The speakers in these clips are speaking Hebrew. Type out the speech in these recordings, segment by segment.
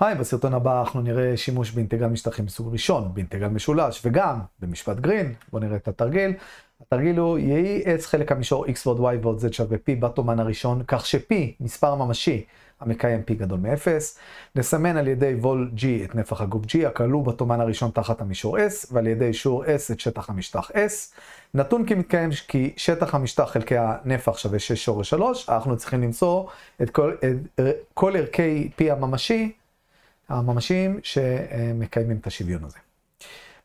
היי, בסרטון הבא אנחנו נראה שימוש באינטגרל משטחים מסוג ראשון, באינטגרל משולש, וגם במשפט גרין, בואו נראה את התרגיל. התרגיל הוא, יהי עץ חלק המישור x ועוד y ועוד z שווה p בתומן הראשון, כך ש-p, מספר ממשי, המקיים p גדול מ-0. נסמן על ידי וול g את נפח הגוף g, הכלוא בתומן הראשון תחת המישור s, ועל ידי אישור s את שטח המשטח s. נתון כי מתקיים כי שטח המשטח חלקי הנפח שווה 6 שורש 3, אנחנו צריכים למצוא את כל, את, כל ערכי p הממשי הממשיים שמקיימים את השוויון הזה.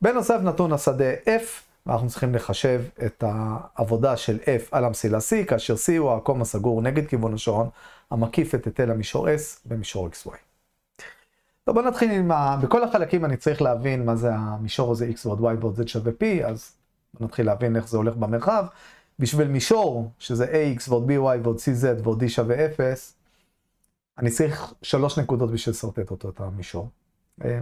בנוסף נתון השדה F, ואנחנו צריכים לחשב את העבודה של F על המסילה C, כאשר C הוא העקום הסגור נגד כיוון השעון, המקיף את היטל המישור S במישור XY. טוב, בוא נתחיל עם ה... בכל החלקים אני צריך להבין מה זה המישור הזה x ועוד y ועוד z שווה p, אז נתחיל להבין איך זה הולך במרחב. בשביל מישור, שזה ax ועוד by ועוד cz ועוד d שווה 0, אני צריך שלוש נקודות בשביל לשרטט אותו, את המישור. אה,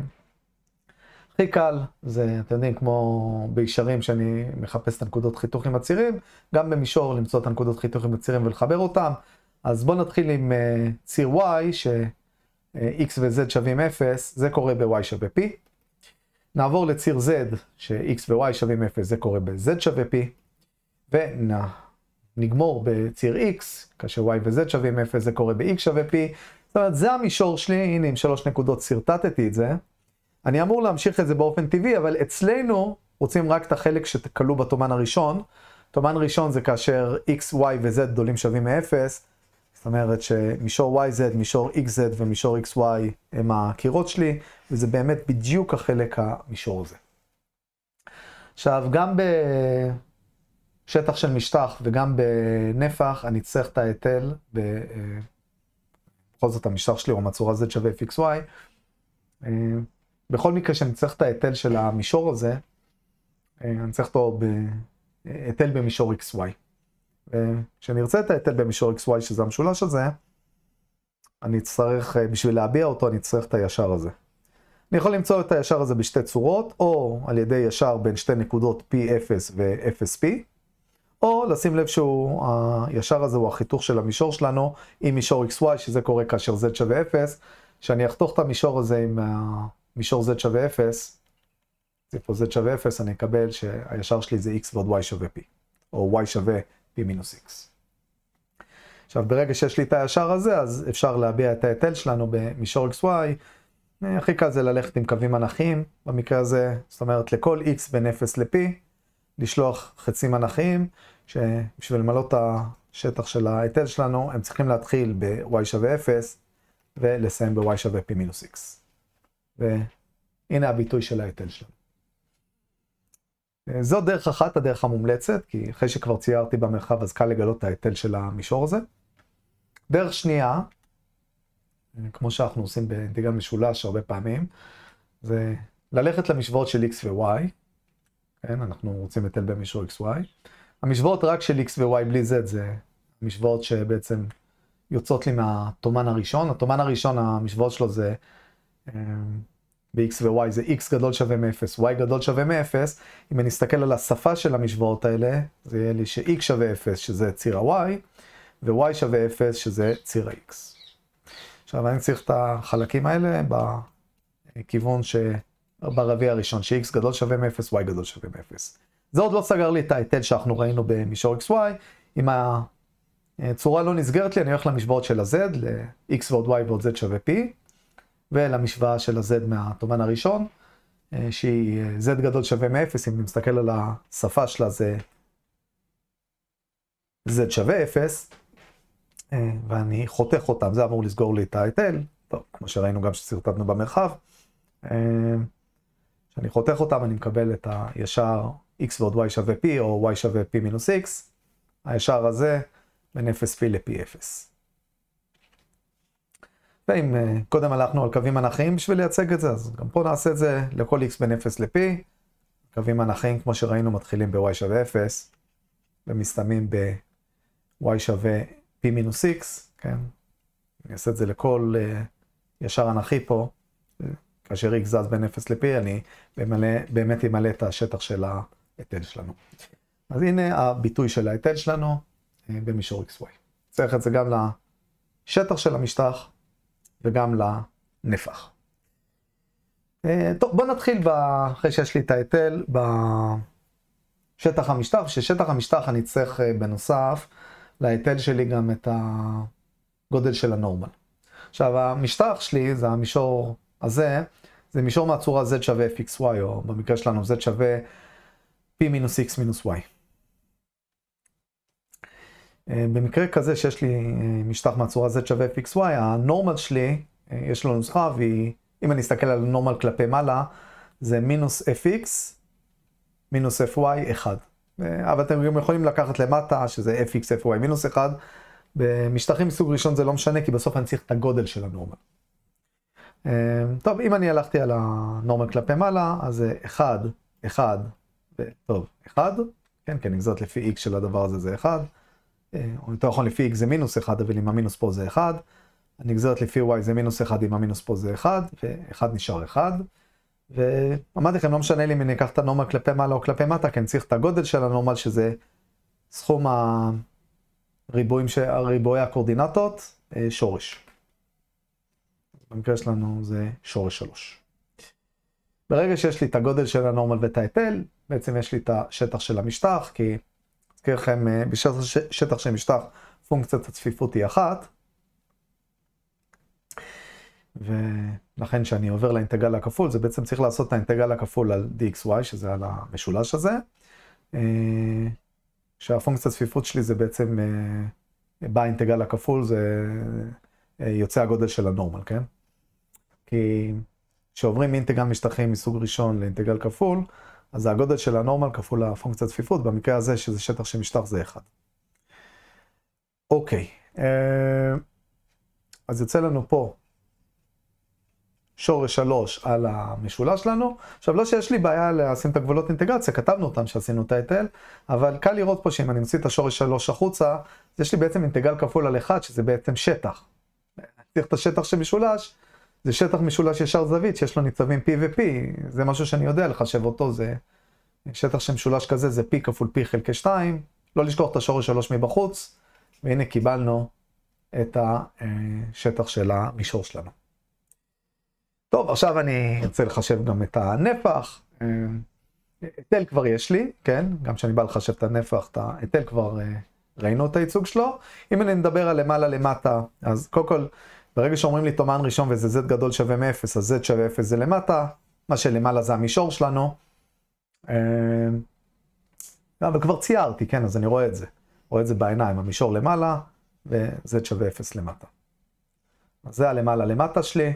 הכי קל, זה, אתם יודעים, כמו בישרים שאני מחפש את הנקודות חיתוך עם הצירים, גם במישור למצוא את הנקודות חיתוך עם הצירים ולחבר אותם. אז בואו נתחיל עם uh, ציר y, ש-x ו-z שווים 0, זה קורה ב-y שווה p. נעבור לציר z, ש-x ו-y שווים 0, זה קורה ב-z שווה p. ונה, נגמור בציר x, כאשר y וz שווים 0, זה קורה ב-x שווה p. זאת אומרת, זה המישור שלי, הנה עם שלוש נקודות שרטטתי את זה. אני אמור להמשיך את זה באופן טבעי, אבל אצלנו רוצים רק את החלק שכלוא בתומן הראשון. תומן ראשון זה כאשר x, y וz גדולים שווים מ-0, זאת אומרת שמישור yz, מישור xz ומישור xy הם הקירות שלי, וזה באמת בדיוק החלק המישור הזה. עכשיו, גם ב... שטח של משטח וגם בנפח, אני צריך את ההיטל, אה, בכל זאת המשטח שלי הוא מצורה z שווה fxy. אה, בכל מקרה שאני צריך את ההיטל של המישור הזה, אה, אני צריך אותו בהיטל במישור xy. כשנרצה את ההיטל במישור xy, שזה המשולש הזה, אני אצטרך, בשביל להביע אותו, אני אצטרך את הישר הזה. אני יכול למצוא את הישר הזה בשתי צורות, או על ידי ישר בין שתי נקודות P0 ו-0P, או לשים לב שהוא, הישר הזה הוא החיתוך של המישור שלנו, עם מישור XY, שזה קורה כאשר Z שווה 0, שאני אחתוך את המישור הזה עם מישור Z שווה 0, אז פה Z שווה 0, אני אקבל שהישר שלי זה X ועוד Y שווה P, או Y שווה P מינוס X. עכשיו, ברגע שיש לי את הישר הזה, אז אפשר להביע את ההיטל שלנו במישור XY. הכי קל זה ללכת עם קווים אנכיים, במקרה הזה, זאת אומרת, לכל X בין 0 ל-P, לשלוח חצים אנכיים, שבשביל למלא את השטח של ההיטל שלנו, הם צריכים להתחיל ב-y שווה 0, ולסיים ב-y שווה p מינוס x. והנה הביטוי של ההיטל שלנו. זו דרך אחת, הדרך המומלצת, כי אחרי שכבר ציירתי במרחב אז קל לגלות את ההיטל של המישור הזה. דרך שנייה, כמו שאנחנו עושים באינטגרל משולש הרבה פעמים, זה ללכת למשוואות של x ו-y, כן? אנחנו רוצים את L במישור XY. המשוואות רק של X ו-Y בלי Z זה משוואות שבעצם יוצאות לי מהתומן הראשון. התומן הראשון, המשוואות שלו זה אמ, ב-X ו-Y זה X גדול שווה מ-0, Y גדול שווה מ-0. אם אני אסתכל על השפה של המשוואות האלה, זה יהיה לי ש-X שווה 0, שזה ציר ה-Y, ו-Y שווה 0, שזה ציר ה-X. עכשיו אני צריך את החלקים האלה בכיוון ש... ברביע הראשון, ש-x גדול שווה מ-0, y גדול שווה מ-0. זה עוד לא סגר לי את ההיטל שאנחנו ראינו במישור xy, אם הצורה לא נסגרת לי, אני הולך למשוואות של ה-z, ל-x ועוד y ועוד z שווה p, ולמשוואה של ה-z מהתובן הראשון, אה, שהיא אה, z גדול שווה מ-0, אם אני מסתכל על השפה שלה זה z שווה 0, אה, ואני חותך אותם, זה אמור לסגור לי את ההיטל, טוב, כמו שראינו גם שסרטטנו במרחב. אני חותך אותם, אני מקבל את הישר x ועוד y שווה p, או y שווה p מינוס x, הישר הזה בין 0p ל-p0. ואם אה, קודם הלכנו על קווים אנכיים בשביל לייצג את זה, אז גם פה נעשה את זה לכל x בין 0 ל-p. קווים אנכיים, כמו שראינו, מתחילים ב-y שווה 0, ומסתיימים ב-y שווה p מינוס x, כן? אני אעשה את זה לכל אה, ישר אנכי פה. כאשר x זז בין 0 ל-p, אני במלא, באמת אמלא את השטח של ההיטל שלנו. אז הנה הביטוי של ההיטל שלנו אה, במישור xy. צריך את זה גם לשטח של המשטח וגם לנפח. אה, טוב, בוא נתחיל ב... אחרי שיש לי את ההיטל בשטח המשטח, ששטח המשטח אני צריך אה, בנוסף להיטל שלי גם את הגודל של הנורמל. עכשיו, המשטח שלי זה המישור הזה, זה מישור מהצורה z שווה fxy, או במקרה שלנו z שווה p מינוס x מינוס y. אה, במקרה כזה שיש לי אה, משטח מהצורה z שווה fxy, הנורמל שלי, אה, יש לו נוסחה, ואם אני אסתכל על נורמל כלפי מעלה, זה מינוס fx מינוס fy 1. אבל אתם גם יכולים לקחת למטה, שזה fx fy מינוס 1. במשטחים מסוג ראשון זה לא משנה, כי בסוף אני צריך את הגודל של הנורמל. אמ, טוב, אם אני הלכתי על הנורמל כלפי מעלה, אז זה 1, 1, טוב, 1, כן, כן, נגזרת לפי x של הדבר הזה זה 1, אה, או יותר נכון לפי x זה מינוס 1, אבל אם המינוס פה זה 1, הנגזרת לפי y זה מינוס 1, אם המינוס פה זה 1, ו-1 נשאר 1, ואמרתי לכם, לא משנה לי אם אני אקח את הנורמל כלפי מעלה או כלפי מטה, כי אני צריך את הגודל של הנורמל, שזה סכום הריבועים, ש... הריבועי הקורדינטות, אה, שורש. במקרה שלנו זה שורש 3. ברגע שיש לי את הגודל של הנורמל ואת ההיטל, בעצם יש לי את השטח של המשטח, כי אזכיר לכם, אה, בשטח של משטח פונקציית הצפיפות היא אחת, ולכן כשאני עובר לאינטגרל הכפול, זה בעצם צריך לעשות את האינטגרל הכפול על dxy, שזה על המשולש הזה, אה, שהפונקציית הצפיפות שלי זה בעצם, אה, באינטגרל הכפול, זה יוצא הגודל של הנורמל, כן? כי כשעוברים אינטגרל משטחים מסוג ראשון לאינטגרל כפול, אז הגודל של הנורמל כפול הפונקציה צפיפות, במקרה הזה שזה שטח של משטח זה 1. אוקיי, אה, אז יוצא לנו פה שורש 3 על המשולש שלנו. עכשיו, לא שיש לי בעיה לשים את הגבולות אינטגרציה, כתבנו אותם שעשינו את ההיטל, אבל קל לראות פה שאם אני מוציא את השורש 3 החוצה, יש לי בעצם אינטגרל כפול על 1, שזה בעצם שטח. צריך את השטח של משולש, זה שטח משולש ישר זווית שיש לו ניצבים P ו-P, זה משהו שאני יודע לחשב אותו, זה שטח שמשולש כזה זה P כפול P חלקי 2, לא לשכוח את השורש 3 מבחוץ, והנה קיבלנו את השטח של המישור שלנו. טוב, עכשיו אני ארצה לחשב גם את הנפח. היטל כבר יש לי, כן? גם כשאני בא לחשב את הנפח, את ההיטל כבר אה, ראינו את הייצוג שלו. אם אני מדבר על למעלה למטה, אז קודם כל, כל ברגע שאומרים לי תומן ראשון וזה z גדול שווה מ-0, אז z שווה 0 זה למטה, מה שלמעלה זה המישור שלנו. אמ, אבל כבר ציירתי, כן, אז אני רואה את זה. רואה את זה בעיניים, המישור למעלה, ו-z שווה 0 למטה. אז זה הלמעלה למטה שלי.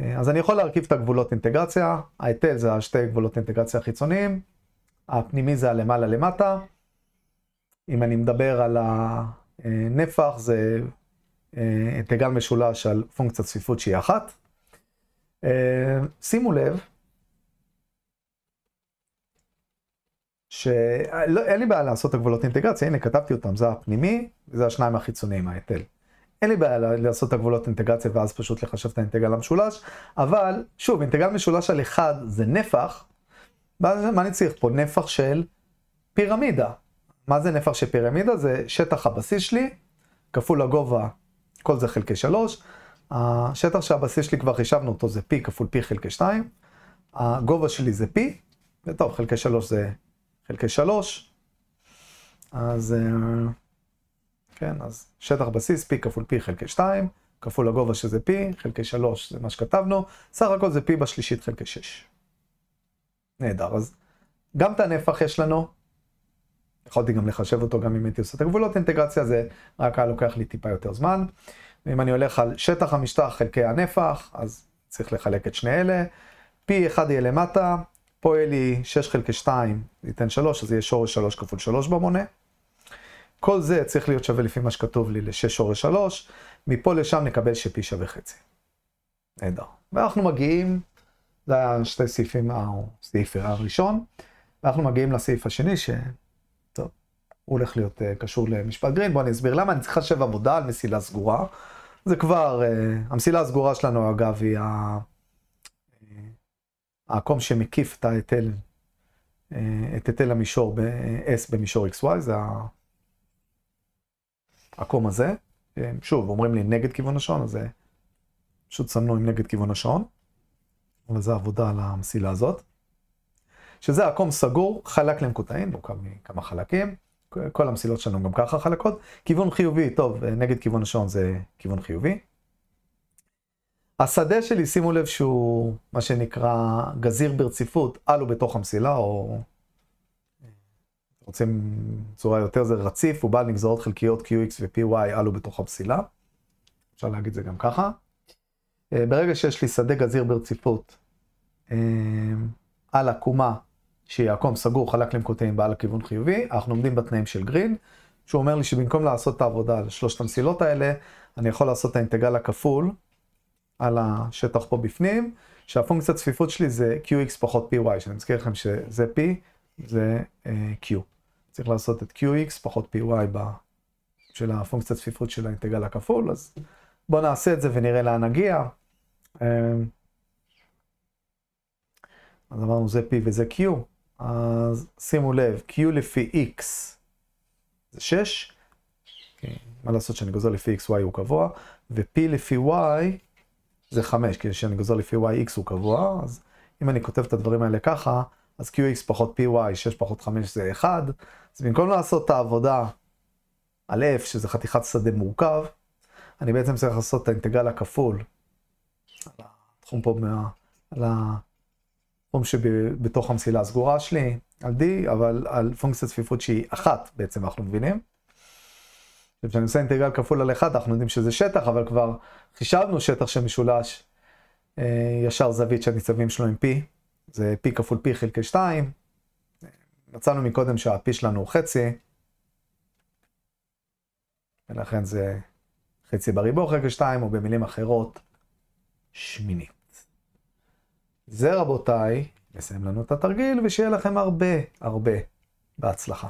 אה, אז אני יכול להרכיב את הגבולות אינטגרציה, ההיטל זה השתי גבולות אינטגרציה החיצוניים, הפנימי זה הלמעלה למטה. אם אני מדבר על הנפח זה אינטגרל אה, משולש על פונקציה צפיפות שהיא אחת. אה, שימו לב, שאין לא, לי בעיה לעשות את הגבולות אינטגרציה, הנה כתבתי אותם, זה הפנימי, זה השניים החיצוניים, ההיטל. אין לי בעיה לעשות את הגבולות אינטגרציה ואז פשוט לחשב את האינטגרל המשולש, אבל שוב, אינטגרל משולש על 1 זה נפח, מה אני צריך פה? נפח של פירמידה. מה זה נפח של פירמידה? זה שטח הבסיס שלי, כפול הגובה כל זה חלקי 3. השטח שהבסיס שלי כבר חישבנו אותו, זה פי כפול פי חלקי 2. הגובה שלי זה P, וטוב, חלקי 3 זה חלקי 3. אז אה, כן, אז שטח בסיס פי כפול פי חלקי 2, כפול הגובה שזה פי, חלקי 3 זה מה שכתבנו, סך הכל זה פי בשלישית חלקי 6. נהדר, אז גם את הנפח יש לנו, יכולתי גם לחשב אותו גם אם הייתי עושה את הגבולות אינטגרציה, זה רק היה לוקח לי טיפה יותר זמן. ואם אני הולך על שטח המשטח חלקי הנפח, אז צריך לחלק את שני אלה. P1 יהיה למטה, פה יהיה לי 6 חלקי 2, ניתן 3, אז יהיה שורש 3 כפול 3 במונה. כל זה צריך להיות שווה לפי מה שכתוב לי ל-6 שורש 3, מפה לשם נקבל ש-P שווה חצי. נהדר. ואנחנו מגיעים, זה היה שתי סעיפים, הסעיף אה, הראשון, ואנחנו מגיעים לסעיף השני, ש... הוא הולך להיות uh, קשור למשפט גרין, בואו אני אסביר למה, אני צריך לשבת עבודה על מסילה סגורה. זה כבר, uh, המסילה הסגורה שלנו אגב היא העקום אה, שמקיף את ההיטל, uh, את היטל המישור ב-S במישור XY, זה העקום הזה. שוב, אומרים לי נגד כיוון השעון, אז פשוט סמנו עם נגד כיוון השעון, אבל זה עבודה על המסילה הזאת. שזה עקום סגור, חלק למקוטעים, מורכב מכמה חלקים. כל המסילות שלנו גם ככה חלקות. כיוון חיובי, טוב, נגד כיוון השעון זה כיוון חיובי. השדה שלי, שימו לב שהוא מה שנקרא גזיר ברציפות, על ובתוך המסילה, או רוצים צורה יותר זה רציף, הוא בעל נגזרות חלקיות QX ו-PY על ובתוך המסילה. אפשר להגיד זה גם ככה. אה, ברגע שיש לי שדה גזיר ברציפות אה, על עקומה שהעקום סגור, חלק למקוטעים, בעל לכיוון חיובי, אנחנו עומדים בתנאים של גריד, שהוא אומר לי שבמקום לעשות את העבודה על שלושת המסילות האלה, אני יכול לעשות את האינטגרל הכפול על השטח פה בפנים, שהפונקציה צפיפות שלי זה qx פחות py, שאני מזכיר לכם שזה p, זה uh, q. צריך לעשות את qx פחות py ב... של הפונקציה צפיפות של האינטגרל הכפול, אז בואו נעשה את זה ונראה לאן נגיע. אה, אז אמרנו זה p וזה q. אז שימו לב, Q לפי X זה 6, okay. כן. מה לעשות שאני גוזר לפי X, Y הוא קבוע, ו-P לפי Y זה 5, כי כשאני גוזר לפי Y X הוא קבוע, אז אם אני כותב את הדברים האלה ככה, אז QX פחות PY, 6 פחות 5 זה 1, אז במקום לעשות את העבודה על F, שזה חתיכת שדה מורכב, אני בעצם צריך לעשות את האינטגרל הכפול, על התחום פה, מה, על ה... תחום שבתוך המסילה הסגורה שלי, על D, אבל על פונקציה צפיפות שהיא אחת בעצם, אנחנו מבינים. כשאני עושה אינטגרל כפול על אחד, אנחנו יודעים שזה שטח, אבל כבר חישבנו שטח שמשולש אה, ישר זווית שהניצבים שלו עם P, זה P כפול P חלקי 2. מצאנו מקודם שה-P שלנו הוא חצי, ולכן זה חצי בריבוע חלקי 2, או במילים אחרות, שמינית. זה רבותיי, נסיים לנו את התרגיל, ושיהיה לכם הרבה הרבה בהצלחה.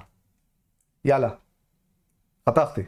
יאללה, פתחתי.